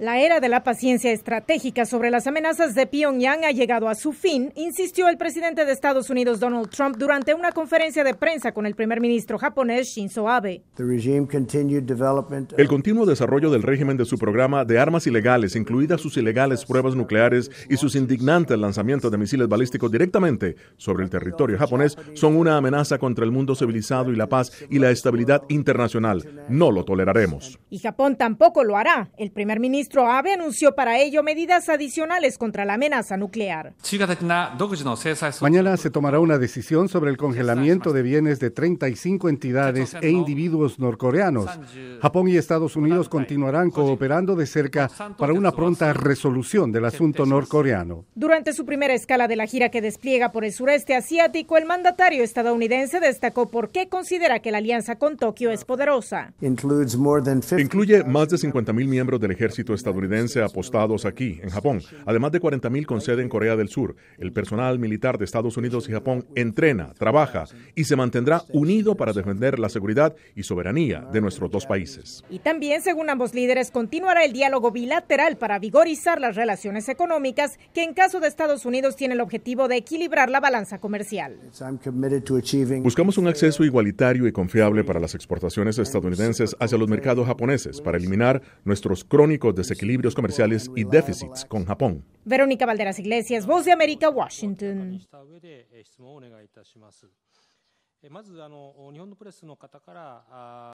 La era de la paciencia estratégica sobre las amenazas de Pyongyang ha llegado a su fin, insistió el presidente de Estados Unidos Donald Trump durante una conferencia de prensa con el primer ministro japonés Shinzo Abe. El continuo desarrollo del régimen de su programa de armas ilegales, incluidas sus ilegales pruebas nucleares y sus indignantes lanzamientos de misiles balísticos directamente sobre el territorio japonés, son una amenaza contra el mundo civilizado y la paz y la estabilidad internacional. No lo toleraremos. Y Japón tampoco lo hará. El primer ministro ministro Abe anunció para ello medidas adicionales contra la amenaza nuclear. Mañana se tomará una decisión sobre el congelamiento de bienes de 35 entidades e individuos norcoreanos. Japón y Estados Unidos continuarán cooperando de cerca para una pronta resolución del asunto norcoreano. Durante su primera escala de la gira que despliega por el sureste asiático, el mandatario estadounidense destacó por qué considera que la alianza con Tokio es poderosa. Incluye más de 50.000 miembros del ejército estadounidense apostados aquí, en Japón. Además de 40.000 con sede en Corea del Sur, el personal militar de Estados Unidos y Japón entrena, trabaja y se mantendrá unido para defender la seguridad y soberanía de nuestros dos países. Y también, según ambos líderes, continuará el diálogo bilateral para vigorizar las relaciones económicas, que en caso de Estados Unidos tiene el objetivo de equilibrar la balanza comercial. Buscamos un acceso igualitario y confiable para las exportaciones estadounidenses hacia los mercados japoneses para eliminar nuestros crónicos de equilibrios comerciales y déficits con Japón. Verónica Valderas Iglesias, Voz de América, Washington.